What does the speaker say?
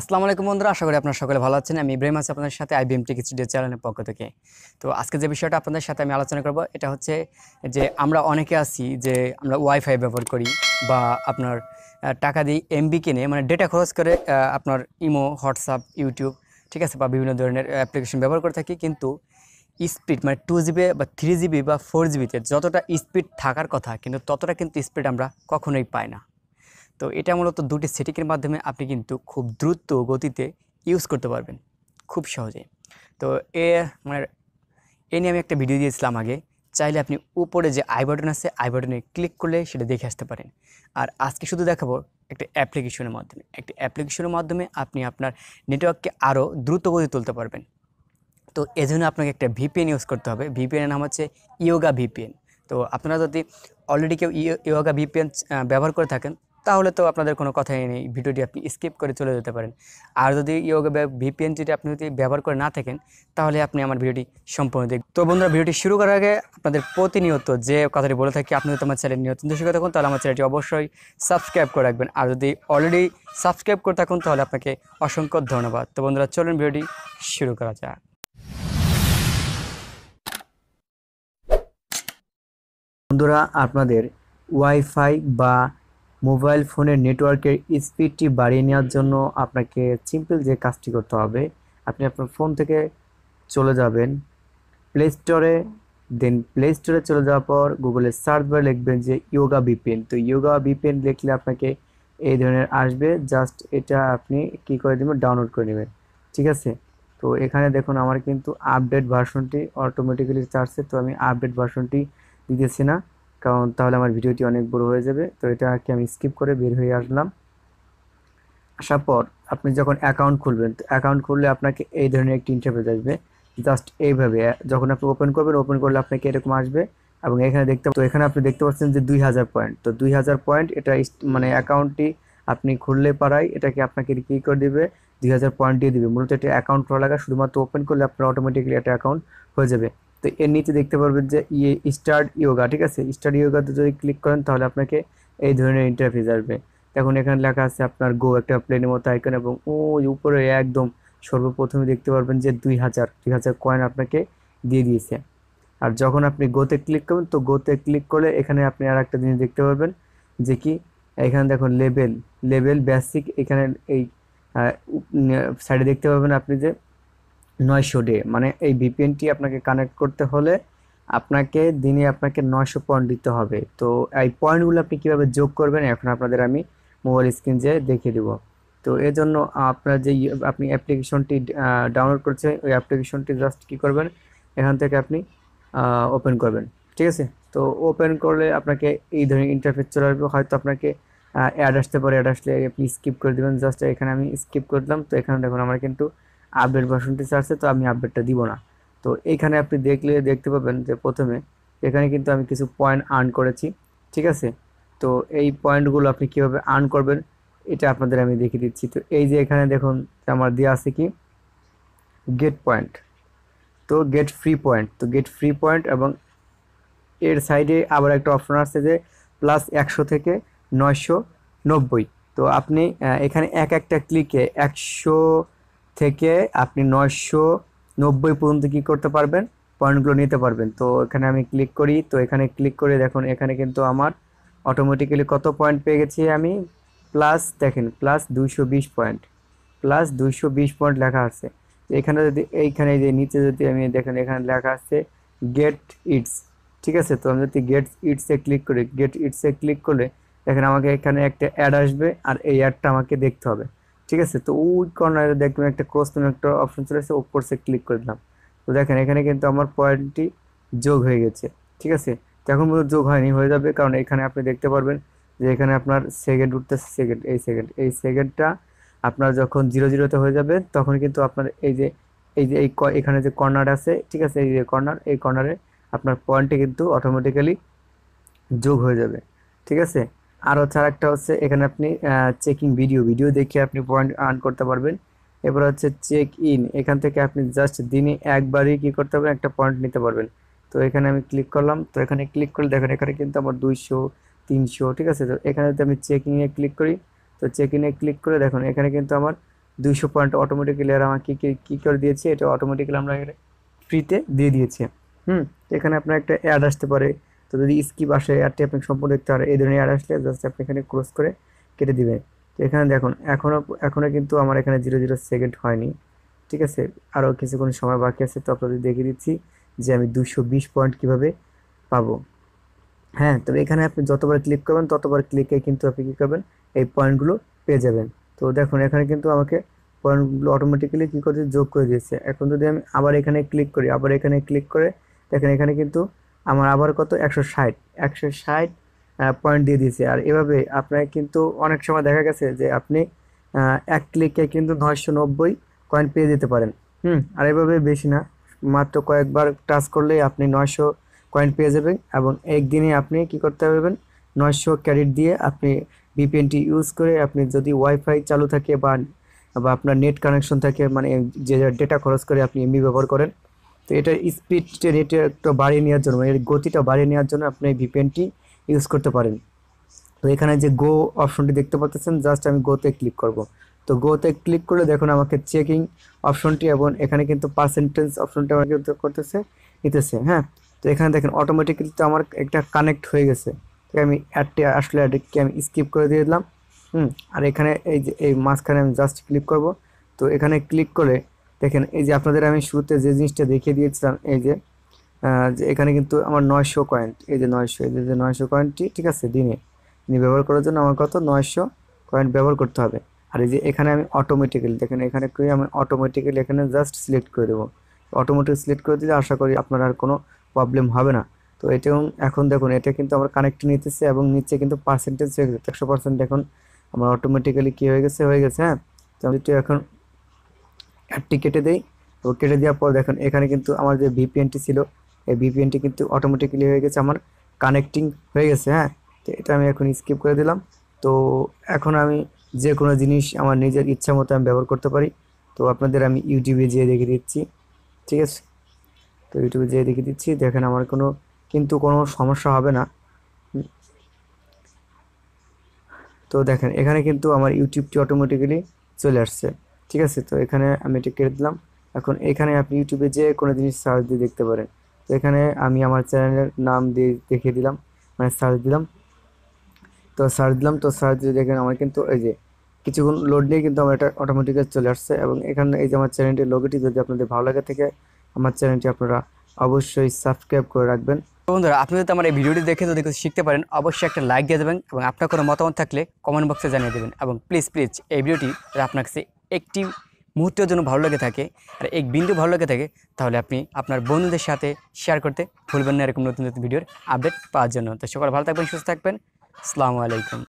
আসসালামু আলাইকুম বন্ধুরা আশা করি আপনারা সকলে ভালো আছেন আমি ইব্রাহিম আছি আপনাদের সাথে আইবিএম কিছু স্টুডিও চ্যানেলের পক্ষ থেকে তো আজকে যে বিষয়টা আপনাদের সাথে আমি আলোচনা করব এটা হচ্ছে যে আমরা অনেকে আছি যে আমরা ওয়াইফাই ব্যবহার করি বা আপনার টাকা দিয়ে এমবি কিনে মানে ডেটা খরচ করে আপনার ইমো হোয়াটসঅ্যাপ ইউটিউব ঠিক আছে বা বিভিন্ন ধরনের অ্যাপ্লিকেশন ব্যবহার করে থাকি কিন্তু স্পিড মানে টু জিবি বা থ্রি জিবি বা ফোর জিবিতে যতটা স্পিড থাকার কথা কিন্তু ততটা কিন্তু স্পিড আমরা কখনোই পাই না তো এটা মূলত দুটি সেটিংয়ের মাধ্যমে আপনি কিন্তু খুব দ্রুত গতিতে ইউজ করতে পারবেন খুব সহজে তো এ মানে এ নিয়ে আমি একটা ভিডিও দিয়েছিলাম আগে চাইলে আপনি উপরে যে আই বাটন আছে আই বাটনে ক্লিক করলে সেটা দেখে আসতে পারেন আর আজকে শুধু দেখাবো একটা অ্যাপ্লিকেশনের মাধ্যমে একটা অ্যাপ্লিকেশনের মাধ্যমে আপনি আপনার নেটওয়ার্ককে আরও দ্রুত গতি তুলতে পারবেন তো এজন্য আপনাকে একটা ভিপিএন ইউজ করতে হবে ভিপিএনের নাম হচ্ছে ইয়োগা ভিপিএন তো আপনারা যদি অলরেডি কেউ ইয়োগা ভিপিএন ব্যবহার করে থাকেন তাহলে তো আপনাদের কোনো কথাই নেই ভিডিওটি আপনি স্কিপ করে চলে যেতে পারেন আর যদি ইয়োগা ভিপিএন যদি আপনি যদি ব্যবহার করে না থাকেন তাহলে আপনি আমার ভিডিওটি সম্পূর্ণ দেখবেন তো বন্ধুরা ভিডিওটি শুরু করার আগে আপনাদের প্রতিনিয়ত যে কথাটি বলে থাকি আপনি যদি আমার চ্যানেল নিয়ত দর্শক থাকুন তাহলে আমার চ্যানেলটি অবশ্যই সাবস্ক্রাইব করে রাখবেন আর যদি অলরেডি সাবস্ক্রাইব করে থাকুন তাহলে আপনাকে অসংখ্য ধন্যবাদ তো বন্ধুরা চলুন ভিডিওটি শুরু করা যাক বন্ধুরা আপনাদের ওয়াইফাই বা মোবাইল ফোনের নেটওয়ার্কের স্পিডটি বাড়িয়ে নেওয়ার জন্য আপনাকে সিম্পল যে কাজটি করতে হবে আপনি আপনার ফোন থেকে চলে যাবেন প্লে স্টোরে দেন প্লে স্টোরে চলে যাওয়ার পর গুগলে সার্চ বারে লিখবেন যে ইয়োগা বিপিএন তো ইয়োগা বিপিএন লিখলে আপনাকে এই ধরনের আসবে জাস্ট এটা আপনি কি করে দেবেন ডাউনলোড করে নেবেন ঠিক আছে তো এখানে দেখুন আমার কিন্তু আপডেট ভার্সনটি অটোমেটিক্যালি চার্জে তো আমি আপডেট ভার্সনটি দিতেছি না কারণ তাহলে আমার ভিডিওটি অনেক বড় হয়ে যাবে তো এটা আর কি আমি স্কিপ করে বের হয়ে আসলাম আসার পর আপনি যখন অ্যাকাউন্ট খুলবেন তো অ্যাকাউন্ট খুললে আপনাকে এই ধরনের একটি ইন্টারফেস আসবে জাস্ট এইভাবে যখন আপনি ওপেন করবেন ওপেন করলে আপনাকে এরকম আসবে এবং এখানে দেখতে তো এখানে আপনি দেখতে পাচ্ছেন যে দুই হাজার পয়েন্ট তো দুই হাজার পয়েন্ট এটা মানে অ্যাকাউন্টটি আপনি খুললে পারাই এটাকে আপনাকে কি করে দেবে দুই হাজার পয়েন্ট দিয়ে দেবে মূলত এটা অ্যাকাউন্ট খোলা লাগা শুধুমাত্র ওপেন করলে আপনার অটোমেটিকলি একটা অ্যাকাউন্ট হয়ে যাবে তো এর নিচে দেখতে পারবেন যে ইয়ে স্টার্ট ইয়োগা ঠিক আছে স্টার্ট ইয়োগাতে যদি ক্লিক করেন তাহলে আপনাকে এই ধরনের ইন্টারফেস আসবে এখন এখানে লেখা আছে আপনার গো একটা প্লেনের মতো আইকন এবং ওই উপরে একদম সর্বপ্রথমে দেখতে পারবেন যে দুই হাজার দুই হাজার কয়েন আপনাকে দিয়ে দিয়েছে আর যখন আপনি গোতে ক্লিক করবেন তো গোতে ক্লিক করলে এখানে আপনি আর একটা জিনিস দেখতে পারবেন যে কি এখানে দেখুন লেভেল লেভেল বেসিক এখানে এই সাইডে দেখতে পাবেন আপনি যে নয়শো ডে মানে এই ভিপিএনটি আপনাকে কানেক্ট করতে হলে আপনাকে দিনে আপনাকে নয়শো পয়েন্ট দিতে হবে তো এই পয়েন্টগুলো আপনি কীভাবে যোগ করবেন এখন আপনাদের আমি মোবাইল স্ক্রিন যে দেখিয়ে দেবো তো এর জন্য আপনার যে ইয়ে, আপনি অ্যাপ্লিকেশনটি ডাউনলোড করছেন ওই অ্যাপ্লিকেশনটি জাস্ট কী করবেন এখান থেকে আপনি ওপেন করবেন ঠিক আছে তো ওপেন করলে আপনাকে এই ধরনের ইন্টারফেস চলে আসবে হয়তো আপনাকে অ্যাড আসতে পারে অ্যাড আসলে আপনি স্কিপ করে দেবেন জাস্ট এখানে আমি স্কিপ করলাম তো এখানে দেখুন আমার কিন্তু আপডেট ভার্সনটি চাচ্ছে তো আমি আপডেটটা দিব না তো এখানে আপনি দেখলে দেখতে পাবেন যে প্রথমে এখানে কিন্তু আমি কিছু পয়েন্ট আর্ন করেছি ঠিক আছে তো এই পয়েন্টগুলো আপনি কীভাবে আর্ন করবেন এটা আপনাদের আমি দেখিয়ে দিচ্ছি তো এই যে এখানে দেখুন আমার দেওয়া আছে কি গেট পয়েন্ট তো গেট ফ্রি পয়েন্ট তো গেট ফ্রি পয়েন্ট এবং এর সাইডে আবার একটা অপশন আসছে যে প্লাস একশো থেকে নয়শো নব্বই তো আপনি এখানে এক একটা ক্লিকে একশো থেকে আপনি নয়শো নব্বই পর্যন্ত কী করতে পারবেন পয়েন্টগুলো নিতে পারবেন তো এখানে আমি ক্লিক করি তো এখানে ক্লিক করে দেখুন এখানে কিন্তু আমার অটোমেটিক্যালি কত পয়েন্ট পেয়ে গেছি আমি প্লাস দেখেন প্লাস দুইশো বিশ পয়েন্ট প্লাস দুইশো বিশ পয়েন্ট লেখা আছে এখানে যদি এইখানে যে নিচে যদি আমি দেখেন এখানে লেখা আছে গেট ইটস ঠিক আছে তো আমি যদি গেট ইটসে ক্লিক করি গেট ইটসে ক্লিক করলে দেখেন আমাকে এখানে একটা অ্যাড আসবে আর এই অ্যাডটা আমাকে দেখতে হবে ঠিক আছে তো ওই কর্নারে দেখবেন একটা ক্রস তুমি একটা অপশন চলে আসছে ওপরসে ক্লিক করে দিলাম তো দেখেন এখানে কিন্তু আমার পয়েন্টটি যোগ হয়ে গেছে ঠিক আছে তো এখন পর্যন্ত যোগ হয়নি হয়ে যাবে কারণ এখানে আপনি দেখতে পারবেন যে এখানে আপনার সেকেন্ড উঠতেছে সেকেন্ড এই সেকেন্ড এই সেকেন্ডটা আপনার যখন জিরো জিরোতে হয়ে যাবে তখন কিন্তু আপনার এই যে এই যে এই এখানে যে কর্নার আছে ঠিক আছে এই যে কর্নার এই কর্নারে আপনার পয়েন্টটি কিন্তু অটোমেটিক্যালি যোগ হয়ে যাবে ঠিক আছে আর হচ্ছে আরেকটা হচ্ছে এখানে আপনি চেকিং ভিডিও ভিডিও দেখে আপনি পয়েন্ট আর্ন করতে পারবেন এবার হচ্ছে চেক ইন এখান থেকে আপনি জাস্ট দিনে একবারই কী করতে পারবেন একটা পয়েন্ট নিতে পারবেন তো এখানে আমি ক্লিক করলাম তো এখানে ক্লিক করলে দেখেন এখানে কিন্তু আমার দুইশো তিনশো ঠিক আছে তো এখানে যদি আমি চেকিংয়ে ক্লিক করি তো চেকিংয়ে ক্লিক করে দেখুন এখানে কিন্তু আমার দুইশো পয়েন্ট অটোমেটিক্যালি আর আমার কী কী করে দিয়েছে এটা অটোমেটিক্যালি আমরা ফ্রিতে দিয়ে দিয়েছে হুম এখানে আপনার একটা অ্যাড আসতে পারে তো যদি স্কিপ আসে এয়ারটি আপনি সম্পূর্ণ দেখতে পারেন এই ধরনের এয়ার আসলে জাস্ট আপনি এখানে ক্রস করে কেটে দেবেন তো এখানে দেখুন এখনও এখনও কিন্তু আমার এখানে জিরো জিরো সেকেন্ড হয়নি ঠিক আছে আরও কিছুক্ষণ সময় বাকি আছে তো আপনাদের দেখিয়ে দিচ্ছি যে আমি দুশো বিশ পয়েন্ট কীভাবে পাবো হ্যাঁ তবে এখানে আপনি যতবার ক্লিক করবেন ততবার ক্লিকে কিন্তু আপনি কী করবেন এই পয়েন্টগুলো পেয়ে যাবেন তো দেখুন এখানে কিন্তু আমাকে পয়েন্টগুলো অটোমেটিক্যালি কী করে যোগ করে দিয়েছে এখন যদি আমি আবার এখানে ক্লিক করি আবার এখানে ক্লিক করে দেখেন এখানে কিন্তু আমার আবার কত একশো ষাট একশো ষাট পয়েন্ট দিয়ে দিয়েছে আর এভাবে আপনার কিন্তু অনেক সময় দেখা গেছে যে আপনি এক ক্লিকে কিন্তু নয়শো নব্বই কয়েন পেয়ে দিতে পারেন হুম আর এভাবে বেশি না মাত্র কয়েকবার টাচ করলেই আপনি নয়শো কয়েন পেয়ে যাবেন এবং একদিনে আপনি কি করতে পারবেন নয়শো ক্যারেট দিয়ে আপনি ভিপিএনটি ইউজ করে আপনি যদি ওয়াইফাই চালু থাকে বা বা আপনার নেট কানেকশন থাকে মানে যে ডেটা খরচ করে আপনি এমবি ব্যবহার করেন তো এটার স্পিডটা রেটে একটু বাড়িয়ে নেওয়ার জন্য মানে এর গতিটা বাড়িয়ে নেওয়ার জন্য আপনি ভিপিএনটি ইউজ করতে পারেন তো এখানে যে গো অপশনটি দেখতে পাচ্ছেন জাস্ট আমি গোতে ক্লিক করব তো গোতে ক্লিক করলে দেখুন আমাকে চেকিং অপশনটি এবং এখানে কিন্তু পার্সেন্টেজ অপশনটা আমাকে করতেছে নিতেছে হ্যাঁ তো এখানে দেখেন অটোমেটিক্যালি তো আমার একটা কানেক্ট হয়ে গেছে তো আমি অ্যাডটি আসলে অ্যাডকে আমি স্কিপ করে দিয়ে দিলাম হুম আর এখানে এই যে এই মাঝখানে আমি জাস্ট ক্লিক করব তো এখানে ক্লিক করে দেখেন এই যে আপনাদের আমি শুরুতে যে জিনিসটা দেখিয়ে দিয়েছিলাম এই যে যে এখানে কিন্তু আমার নয়শো কয়েন্ট এই যে নয়শো এই যে নয়শো কয়েন্টটি ঠিক আছে দিনে দিনে ব্যবহার করার জন্য আমার কত নয়শো কয়েন্ট ব্যবহার করতে হবে আর এই যে এখানে আমি অটোমেটিক্যালি দেখেন এখানে করে আমি অটোমেটিক্যালি এখানে জাস্ট সিলেক্ট করে দেবো অটোমেটিক সিলেক্ট করে দিলে আশা করি আপনার আর কোনো প্রবলেম হবে না তো এটা এখন দেখুন এটা কিন্তু আমার কানেক্ট নিতেছে এবং নিচে কিন্তু পার্সেন্টেজ হয়ে গেছে একশো পার্সেন্ট এখন আমার অটোমেটিক্যালি কী হয়ে গেছে হয়ে গেছে হ্যাঁ তো আমি এখন অ্যাপটি কেটে দেই তো কেটে দেওয়ার পর দেখেন এখানে কিন্তু আমার যে ভিপিএনটি ছিল এই ভিপিএনটি কিন্তু অটোমেটিক্যালি হয়ে গেছে আমার কানেক্টিং হয়ে গেছে হ্যাঁ তো এটা আমি এখন স্কিপ করে দিলাম তো এখন আমি যে কোনো জিনিস আমার নিজের ইচ্ছা মতো আমি ব্যবহার করতে পারি তো আপনাদের আমি ইউটিউবে যেয়ে দেখে দিচ্ছি ঠিক আছে তো ইউটিউবে যেয়ে দেখে দিচ্ছি দেখেন আমার কোনো কিন্তু কোনো সমস্যা হবে না তো দেখেন এখানে কিন্তু আমার ইউটিউবটি অটোমেটিক্যালি চলে আসছে ঠিক আছে তো এখানে আমি এটা কেটে দিলাম এখন এখানে আপনি ইউটিউবে যে কোনো জিনিস সার্চ দিয়ে দেখতে পারেন তো এখানে আমি আমার চ্যানেলের নাম দিয়ে দেখিয়ে দিলাম মানে সার্চ দিলাম তো সার্চ দিলাম তো সার্চ দিয়ে দেখেন আমার কিন্তু এই যে কিছুক্ষণ লোড নিয়ে কিন্তু আমার এটা অটোমেটিক্যালি চলে আসছে এবং এখানে এই যে আমার চ্যানেলটির লোকেটি যদি আপনাদের ভালো লাগে থেকে আমার চ্যানেলটি আপনারা অবশ্যই সাবস্ক্রাইব করে রাখবেন বন্ধুরা আপনি যদি আমার এই ভিডিওটি দেখে যদি কিছু শিখতে পারেন অবশ্যই একটা লাইক দিয়ে দেবেন এবং আপনার কোনো মতামত থাকলে কমেন্ট বক্সে জানিয়ে দেবেন এবং প্লিজ প্লিজ এই ভিডিওটি আপনার কাছে একটি মুহূর্তের জন্য ভালো লেগে থাকে আর এক বিন্দু ভালো লেগে থাকে তাহলে আপনি আপনার বন্ধুদের সাথে শেয়ার করতে ভুলবেন না এরকম নতুন নতুন ভিডিওর আপডেট পাওয়ার জন্য তো সকাল ভালো থাকবেন সুস্থ থাকবেন আসসালামু আলাইকুম